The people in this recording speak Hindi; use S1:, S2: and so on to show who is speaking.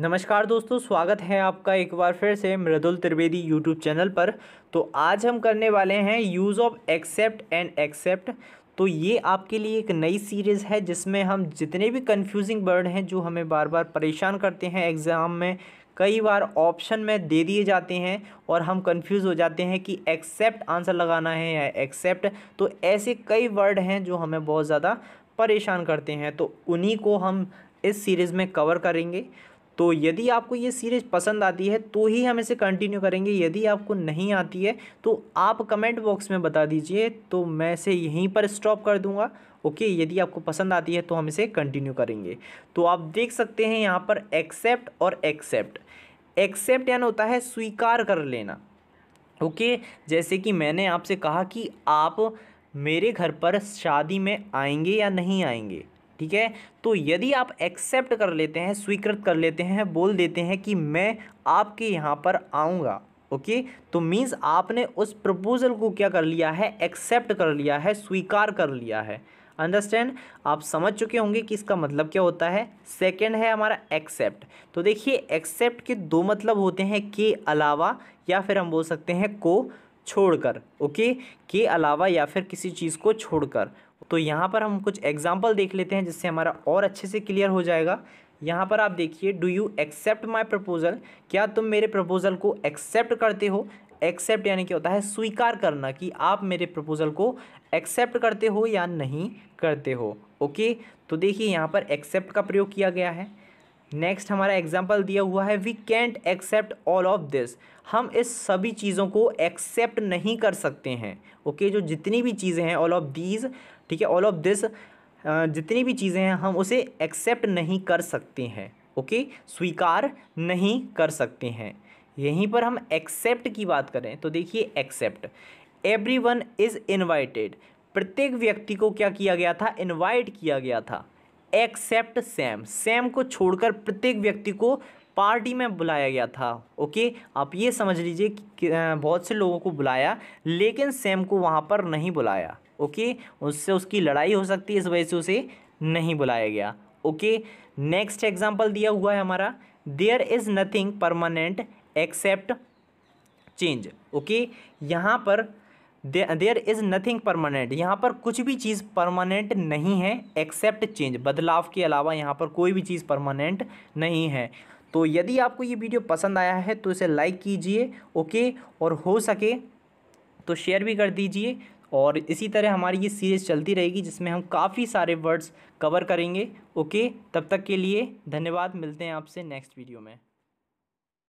S1: नमस्कार दोस्तों स्वागत है आपका एक बार फिर से मृदुल त्रिवेदी यूट्यूब चैनल पर तो आज हम करने वाले हैं use of accept and except तो ये आपके लिए एक नई सीरीज़ है जिसमें हम जितने भी कंफ्यूजिंग वर्ड हैं जो हमें बार बार परेशान करते हैं एग्ज़ाम में कई बार ऑप्शन में दे दिए जाते हैं और हम कंफ्यूज हो जाते हैं कि एक्सेप्ट आंसर लगाना है या एक्सेप्ट तो ऐसे कई वर्ड हैं जो हमें बहुत ज़्यादा परेशान करते हैं तो उन्हीं को हम इस सीरीज़ में कवर करेंगे तो यदि आपको ये सीरीज़ पसंद आती है तो ही हम इसे कंटिन्यू करेंगे यदि आपको नहीं आती है तो आप कमेंट बॉक्स में बता दीजिए तो मैं इसे यहीं पर स्टॉप कर दूंगा ओके यदि आपको पसंद आती है तो हम इसे कंटिन्यू करेंगे तो आप देख सकते हैं यहाँ पर एक्सेप्ट और एक्सेप्ट एक्सेप्ट यानी होता है स्वीकार कर लेना ओके जैसे कि मैंने आपसे कहा कि आप मेरे घर पर शादी में आएंगे या नहीं आएंगे ठीक है तो यदि आप एक्सेप्ट कर लेते हैं स्वीकृत कर लेते हैं बोल देते हैं कि मैं आपके यहाँ पर आऊँगा ओके तो मीन्स आपने उस प्रपोज़ल को क्या कर लिया है एक्सेप्ट कर लिया है स्वीकार कर लिया है अंडरस्टैंड आप समझ चुके होंगे कि इसका मतलब क्या होता है सेकंड है हमारा एक्सेप्ट तो देखिए एक्सेप्ट के दो मतलब होते हैं के अलावा या फिर हम बोल सकते हैं को छोड़कर ओके के अलावा या फिर किसी चीज़ को छोड़कर तो यहाँ पर हम कुछ एग्जाम्पल देख लेते हैं जिससे हमारा और अच्छे से क्लियर हो जाएगा यहाँ पर आप देखिए do you accept my proposal क्या तुम मेरे प्रपोज़ल को एक्सेप्ट करते हो एक्सेप्ट यानी क्या होता है स्वीकार करना कि आप मेरे प्रपोज़ल को एक्सेप्ट करते हो या नहीं करते हो ओके तो देखिए यहाँ पर एक्सेप्ट का प्रयोग किया गया है नेक्स्ट हमारा एग्जाम्पल दिया हुआ है we can't accept all of this हम इस सभी चीज़ों को एक्सेप्ट नहीं कर सकते हैं ओके okay? जो जितनी भी चीज़ें हैं ऑल ऑफ दीज ठीक है ऑल ऑफ दिस जितनी भी चीज़ें हैं हम उसे एक्सेप्ट नहीं कर सकते हैं ओके okay? स्वीकार नहीं कर सकते हैं यहीं पर हम एक्सेप्ट की बात करें तो देखिए except everyone is invited प्रत्येक व्यक्ति को क्या किया गया था इन्वाइट किया गया था एक्सेप्ट सैम सैम को छोड़कर प्रत्येक व्यक्ति को पार्टी में बुलाया गया था ओके आप ये समझ लीजिए कि बहुत से लोगों को बुलाया लेकिन सैम को वहाँ पर नहीं बुलाया ओके उससे उसकी लड़ाई हो सकती है इस वजह से उसे नहीं बुलाया गया ओके नेक्स्ट एग्जाम्पल दिया हुआ है हमारा there is nothing permanent except change okay यहाँ पर देयर इज़ नथिंग परमानेंट यहाँ पर कुछ भी चीज़ परमानेंट नहीं है एक्सेप्ट चेंज बदलाव के अलावा यहाँ पर कोई भी चीज़ परमानेंट नहीं है तो यदि आपको ये वीडियो पसंद आया है तो इसे लाइक कीजिए ओके और हो सके तो शेयर भी कर दीजिए और इसी तरह हमारी ये सीरीज़ चलती रहेगी जिसमें हम काफ़ी सारे वर्ड्स कवर करेंगे ओके तब तक के लिए धन्यवाद मिलते हैं आपसे नेक्स्ट वीडियो में